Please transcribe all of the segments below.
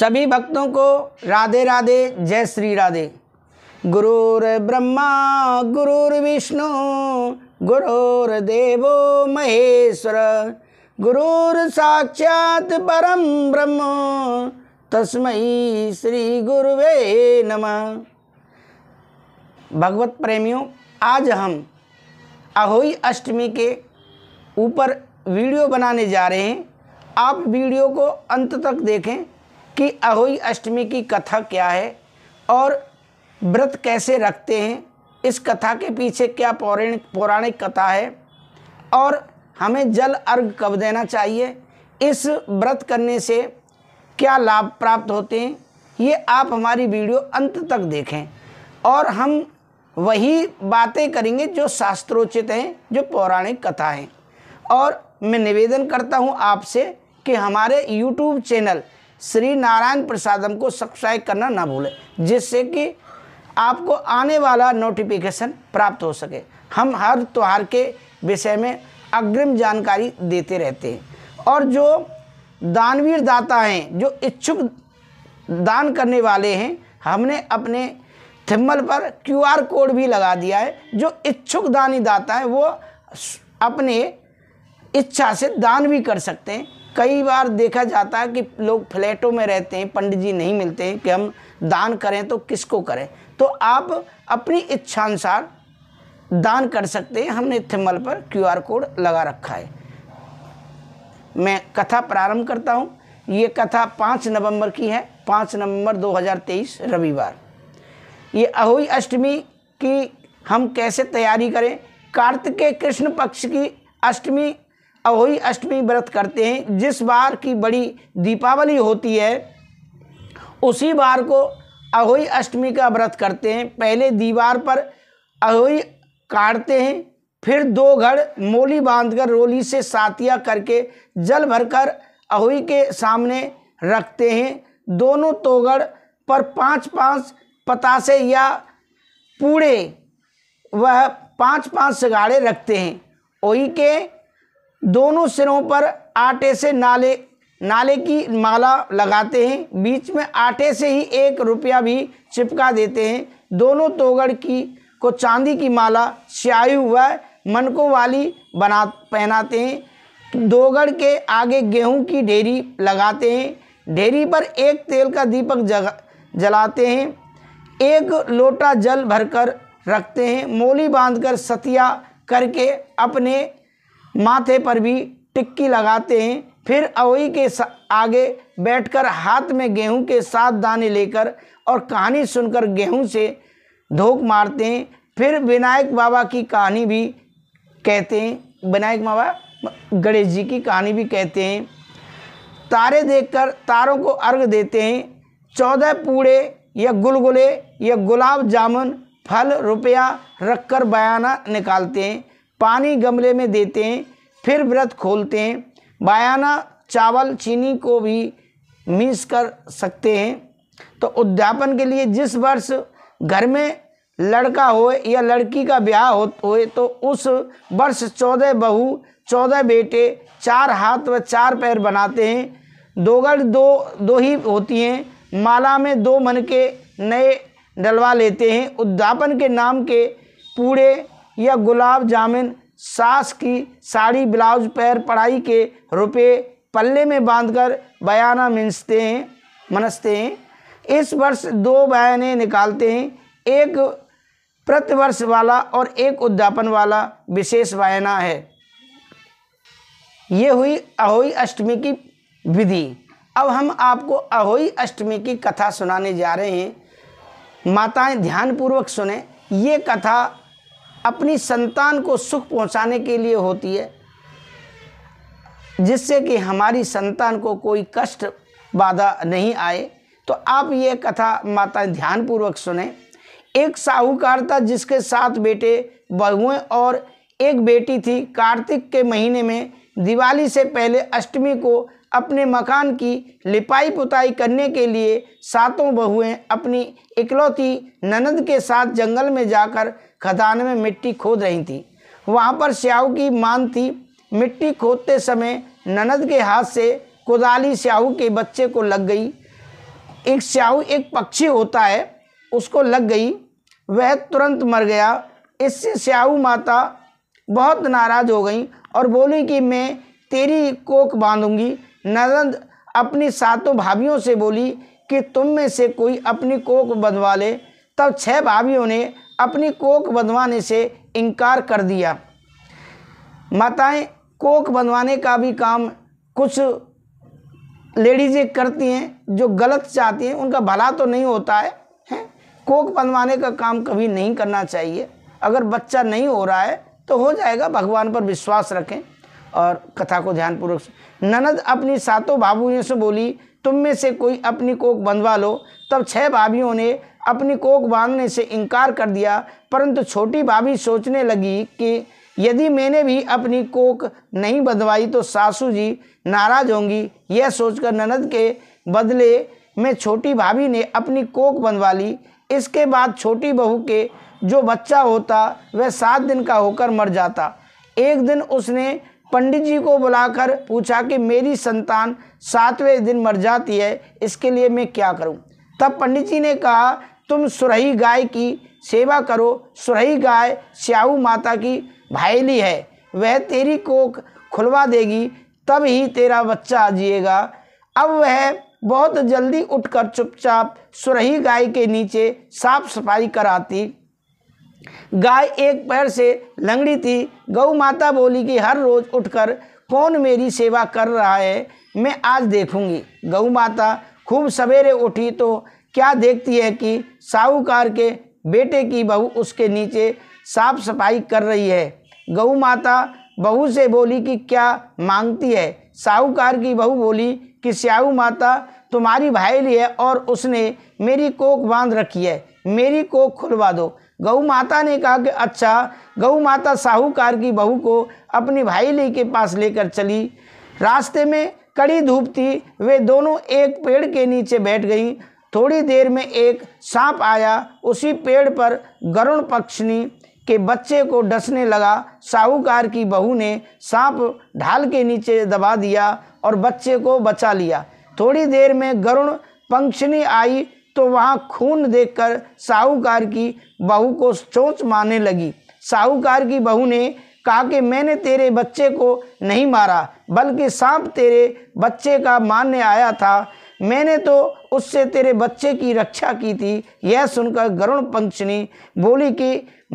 सभी भक्तों को राधे राधे जय श्री राधे गुरुर् ब्रह्मा गुरुर्विष्णु देवो महेश्वर गुरुर् साक्षात परम ब्रह्म तस्मयी श्री गुरुवे नमः भगवत प्रेमियों आज हम अहोई अष्टमी के ऊपर वीडियो बनाने जा रहे हैं आप वीडियो को अंत तक देखें कि अहोई अष्टमी की कथा क्या है और व्रत कैसे रखते हैं इस कथा के पीछे क्या पौराणिक पौराणिक कथा है और हमें जल अर्घ कब देना चाहिए इस व्रत करने से क्या लाभ प्राप्त होते हैं ये आप हमारी वीडियो अंत तक देखें और हम वही बातें करेंगे जो शास्त्रोचित हैं जो पौराणिक कथा हैं और मैं निवेदन करता हूँ आपसे कि हमारे यूट्यूब चैनल श्री नारायण प्रसादम को सब्सक्राइब करना ना भूलें जिससे कि आपको आने वाला नोटिफिकेशन प्राप्त हो सके हम हर त्यौहार के विषय में अग्रिम जानकारी देते रहते हैं और जो दानवीर दाता हैं जो इच्छुक दान करने वाले हैं हमने अपने थिम्बल पर क्यूआर कोड भी लगा दिया है जो इच्छुक दानी दाता है वो अपने इच्छा से दान भी कर सकते हैं कई बार देखा जाता है कि लोग फ्लैटों में रहते हैं पंडित जी नहीं मिलते हैं कि हम दान करें तो किसको करें तो आप अपनी इच्छानुसार दान कर सकते हैं हमने थिम्बल पर क्यूआर कोड लगा रखा है मैं कथा प्रारंभ करता हूँ ये कथा पाँच नवंबर की है पाँच नवंबर 2023 रविवार ये अहोई अष्टमी की हम कैसे तैयारी करें कार्तिक के कृष्ण पक्ष की अष्टमी अहोई अष्टमी व्रत करते हैं जिस बार की बड़ी दीपावली होती है उसी बार को अहोई अष्टमी का व्रत करते हैं पहले दीवार पर अहोई काटते हैं फिर दो घड़ मोली बांधकर रोली से सातिया करके जल भरकर अहोई के सामने रखते हैं दोनों तोगड़ पर पांच पांच पतासे या पूड़े वह पांच पांच सिगाड़े रखते हैं ओई के दोनों सिरों पर आटे से नाले नाले की माला लगाते हैं बीच में आटे से ही एक रुपया भी चिपका देते हैं दोनों तोगड़ की को चांदी की माला स्यायु व मनकों वाली बना पहनाते हैं दोगड़ के आगे गेहूं की ढेरी लगाते हैं ढेरी पर एक तेल का दीपक जलाते हैं एक लोटा जल भरकर रखते हैं मोली बांधकर सतिया करके अपने माथे पर भी टिक्की लगाते हैं फिर अवई के आगे बैठकर हाथ में गेहूं के साथ दाने लेकर और कहानी सुनकर गेहूं से धोख मारते हैं फिर विनायक बाबा की कहानी भी कहते हैं विनायक बाबा गणेश जी की कहानी भी कहते हैं तारे देखकर तारों को अर्घ देते हैं चौदह पूड़े या गुलगुले या गुलाब जामुन फल रुपया रखकर बयाना निकालते हैं पानी गमले में देते हैं फिर व्रत खोलते हैं बायाना चावल चीनी को भी मिस कर सकते हैं तो उद्यापन के लिए जिस वर्ष घर में लड़का हो या लड़की का ब्याह हो होए तो उस वर्ष चौदह बहू चौदह बेटे चार हाथ व चार पैर बनाते हैं दोगल दो दो ही होती हैं माला में दो मन के नए डलवा लेते हैं उद्यापन के नाम के पूरे या गुलाब जामुन सास की साड़ी ब्लाउज पैर पढ़ाई के रुपये पल्ले में बांधकर बयाना मिनसते हैं मनसते हैं इस वर्ष दो बयाने निकालते हैं एक प्रतिवर्ष वाला और एक उद्यापन वाला विशेष बयाना है ये हुई अहोई अष्टमी की विधि अब हम आपको अहोई अष्टमी की कथा सुनाने जा रहे हैं माताएं ध्यानपूर्वक सुने ये कथा अपनी संतान को सुख पहुंचाने के लिए होती है जिससे कि हमारी संतान को कोई कष्ट बाधा नहीं आए तो आप ये कथा माता ध्यानपूर्वक सुने एक साहूकार था जिसके साथ बेटे बहुएं और एक बेटी थी कार्तिक के महीने में दिवाली से पहले अष्टमी को अपने मकान की लिपाई पुताई करने के लिए सातों बहुएं अपनी इकलौती ननद के साथ जंगल में जाकर खदान में मिट्टी खोद रही थी वहाँ पर स्याहू की मान थी मिट्टी खोदते समय ननद के हाथ से कुदाली स्याहू के बच्चे को लग गई एक स्याहू एक पक्षी होता है उसको लग गई वह तुरंत मर गया इससे स्याहू माता बहुत नाराज़ हो गई और बोली कि मैं तेरी कोक बांधूंगी ननद अपनी सातों भाभीियों से बोली कि तुम में से कोई अपनी कोक बंधवा ले तब छह भाभीियों ने अपनी कोख बंधवाने से इनकार कर दिया माताएं कोख बंधवाने का भी काम कुछ लेडीज़ें करती हैं जो गलत चाहती हैं उनका भला तो नहीं होता है हैं कोख बनवाने का काम कभी नहीं करना चाहिए अगर बच्चा नहीं हो रहा है तो हो जाएगा भगवान पर विश्वास रखें और कथा को ध्यानपूर्वक ननद अपनी सातों भाभुओं से बोली तुम में से कोई अपनी कोख बंधवा लो तब छह भाभियों ने अपनी कोख बांधने से इनकार कर दिया परंतु छोटी भाभी सोचने लगी कि यदि मैंने भी अपनी कोख नहीं बंधवाई तो सासू जी नाराज होंगी यह सोचकर ननद के बदले में छोटी भाभी ने अपनी कोख बंधवा ली इसके बाद छोटी बहू के जो बच्चा होता वह सात दिन का होकर मर जाता एक दिन उसने पंडित जी को बुलाकर पूछा कि मेरी संतान सातवें दिन मर जाती है इसके लिए मैं क्या करूं? तब पंडित जी ने कहा तुम सुरही गाय की सेवा करो सुरही गाय श्याऊ माता की भाईली है वह तेरी कोख खुलवा देगी तब ही तेरा बच्चा जिएगा अब वह बहुत जल्दी उठकर चुपचाप सुरही गाय के नीचे साफ सफाई कराती गाय एक पैर से लंगड़ी थी गौ माता बोली कि हर रोज़ उठकर कौन मेरी सेवा कर रहा है मैं आज देखूंगी गौ माता खूब सवेरे उठी तो क्या देखती है कि साहूकार के बेटे की बहू उसके नीचे साफ सफाई कर रही है गऊ माता बहू से बोली कि क्या मांगती है साहूकार की बहू बोली कि स्याहू माता तुम्हारी भाईली है और उसने मेरी कोख बांध रखी है मेरी कोख खुलवा दो गऊ माता ने कहा कि अच्छा गऊ माता साहूकार की बहू को अपनी भाईली के पास लेकर चली रास्ते में कड़ी धूप थी वे दोनों एक पेड़ के नीचे बैठ गईं थोड़ी देर में एक सांप आया उसी पेड़ पर गरुण पक्षिणी के बच्चे को डसने लगा साहूकार की बहू ने सांप ढाल के नीचे दबा दिया और बच्चे को बचा लिया थोड़ी देर में गरुण पंक्षिणी आई तो वहाँ खून देखकर साहूकार की बहू को चोंच मारने लगी साहूकार की बहू ने कहा कि मैंने तेरे बच्चे को नहीं मारा बल्कि सांप तेरे बच्चे का मारने आया था मैंने तो उससे तेरे बच्चे की रक्षा की थी यह सुनकर गरुण पंचनी बोली कि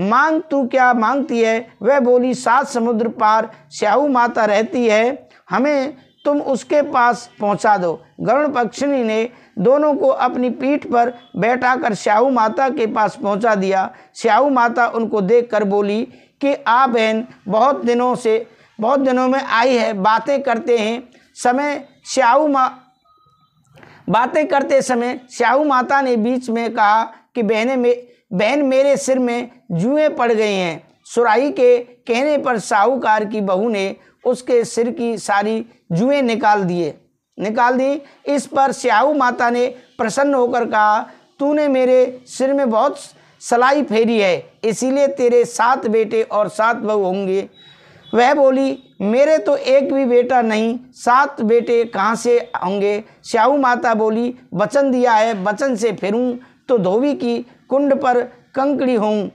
मांग तू क्या मांगती है वह बोली सात समुद्र पार स्याहू माता रहती है हमें तुम उसके पास पहुंचा दो गरुण पक्षिणी ने दोनों को अपनी पीठ पर बैठाकर स्याहू माता के पास पहुंचा दिया स्याहू माता उनको देखकर बोली कि आ बहन बहुत दिनों से बहुत दिनों में आई है बातें करते हैं समय स्याहू माँ बातें करते समय श्याहू माता ने बीच में कहा कि बहने में बहन मेरे सिर में जुएं पड़ गए हैं सुराही के कहने पर साहूकार की बहू ने उसके सिर की सारी जुएं निकाल दिए निकाल दी इस पर स्याहू माता ने प्रसन्न होकर कहा तूने मेरे सिर में बहुत सलाई फेरी है इसीलिए तेरे सात बेटे और सात बहू होंगे वह बोली मेरे तो एक भी बेटा नहीं सात बेटे कहाँ से होंगे श्याहू माता बोली वचन दिया है वचन से फिरूं तो धोबी की कुंड पर कंकड़ी हूँ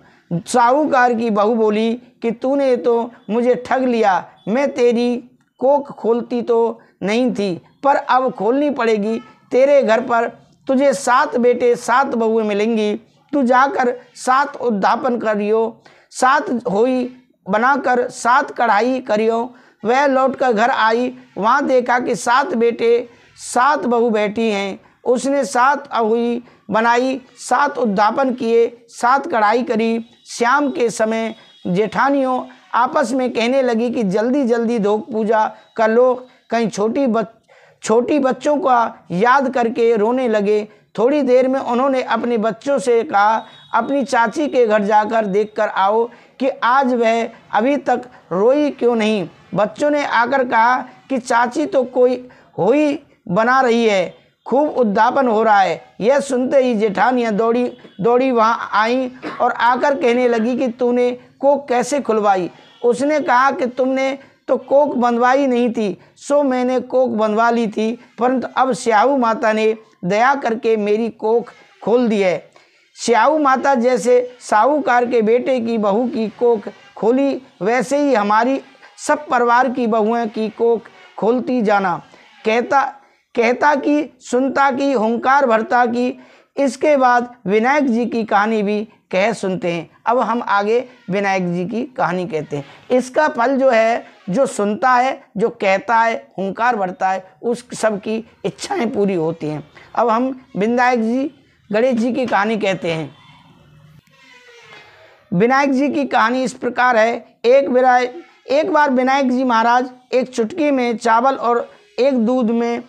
साहूकार की बहू बोली कि तूने तो मुझे ठग लिया मैं तेरी कोक खोलती तो नहीं थी पर अब खोलनी पड़ेगी तेरे घर पर तुझे सात बेटे सात बहुएं मिलेंगी तू जाकर सात उद्धापन करियो सात होई बनाकर सात कढ़ाई करियो वह लौट कर घर आई वहाँ देखा कि सात बेटे सात बहू बेटी हैं उसने सात अहुई बनाई सात उद्यापन किए सात कढ़ाई करी श्याम के समय जेठानियों आपस में कहने लगी कि जल्दी जल्दी धोख पूजा कर लो कहीं छोटी बच छोटी बच्चों का याद करके रोने लगे थोड़ी देर में उन्होंने अपने बच्चों से कहा अपनी चाची के घर जाकर देखकर आओ कि आज वह अभी तक रोई क्यों नहीं बच्चों ने आकर कहा कि चाची तो कोई हो ही बना रही है खूब उद्यापन हो रहा है यह सुनते ही जेठानियाँ दौड़ी दौड़ी वहाँ आई और आकर कहने लगी कि तूने कोक कैसे खुलवाई उसने कहा कि तुमने तो कोक बंधवाई नहीं थी सो मैंने कोक बंधवा ली थी परंतु अब स्याहू माता ने दया करके मेरी कोख खोल दी है श्याऊ माता जैसे साहूकार के बेटे की बहू की कोख खोली वैसे ही हमारी सब परिवार की बहुएं की कोख खोलती जाना कहता कहता कि सुनता की हंकार भरता की इसके बाद विनायक जी की कहानी भी कह सुनते हैं अब हम आगे विनायक जी की कहानी कहते हैं इसका फल जो है जो सुनता है जो कहता है हंकार भरता है उस सब की इच्छाएं पूरी होती हैं अब हम विनायक जी गणेश जी की कहानी कहते हैं विनायक जी की कहानी इस प्रकार है एक विराय एक बार विनायक जी महाराज एक चुटकी में चावल और एक दूध में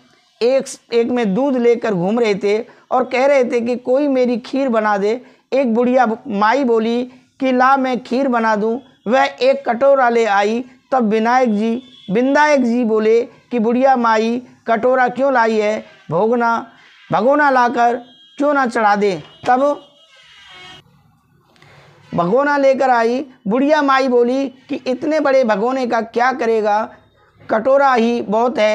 एक एक में दूध लेकर घूम रहे थे और कह रहे थे कि कोई मेरी खीर बना दे एक बुढ़िया माई बोली कि ला मैं खीर बना दूं वह एक कटोरा ले आई तब विनायक जी बिंदायक जी बोले कि बुढ़िया माई कटोरा क्यों लाई है भोगना भगोना लाकर क्यों ना चढ़ा दे तब भगोना लेकर आई बुढ़िया माई बोली कि इतने बड़े भगोने का क्या करेगा कटोरा ही बहुत है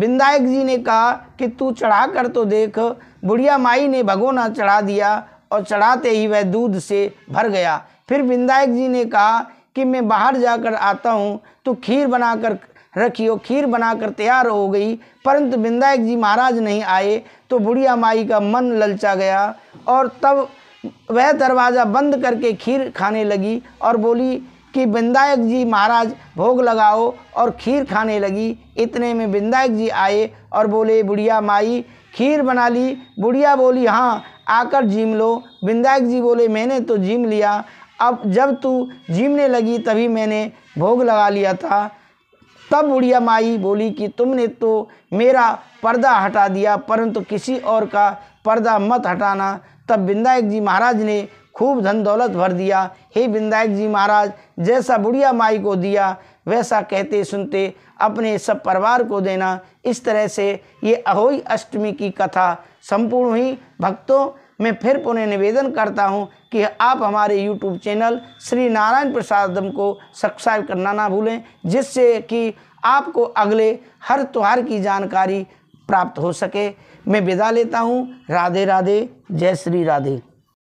बिंदायक जी ने कहा कि तू चढ़ा कर तो देख बुढ़िया माई ने भगोना चढ़ा दिया और चढ़ाते ही वह दूध से भर गया फिर बिंदायक जी ने कहा कि मैं बाहर जाकर आता हूँ तो खीर बनाकर रखियो खीर बनाकर तैयार हो गई परंतु बिंदायक जी महाराज नहीं आए तो बुढ़िया माई का मन ललचा गया और तब वह दरवाज़ा बंद करके खीर खाने लगी और बोली कि बिंदायक जी महाराज भोग लगाओ और खीर खाने लगी इतने में बिंदायक जी आए और बोले बुढ़िया माई खीर बना ली बुढ़िया बोली हाँ आकर जीम लो बिंदायक जी बोले मैंने तो जीम लिया अब जब तू जीमने लगी तभी मैंने भोग लगा लिया था तब बुढ़िया माई बोली कि तुमने तो मेरा पर्दा हटा दिया परंतु किसी और का पर्दा मत हटाना तब बिंदायक जी महाराज ने खूब धन दौलत भर दिया हे बिंदायक जी महाराज जैसा बुढ़िया माई को दिया वैसा कहते सुनते अपने सब परिवार को देना इस तरह से ये अहोई अष्टमी की कथा संपूर्ण हुई भक्तों मैं फिर पुनः निवेदन करता हूं कि आप हमारे यूट्यूब चैनल श्री नारायण प्रसाद को सब्सक्राइब करना ना भूलें जिससे कि आपको अगले हर त्यौहार की जानकारी प्राप्त हो सके मैं विदा लेता हूँ राधे राधे जय श्री राधे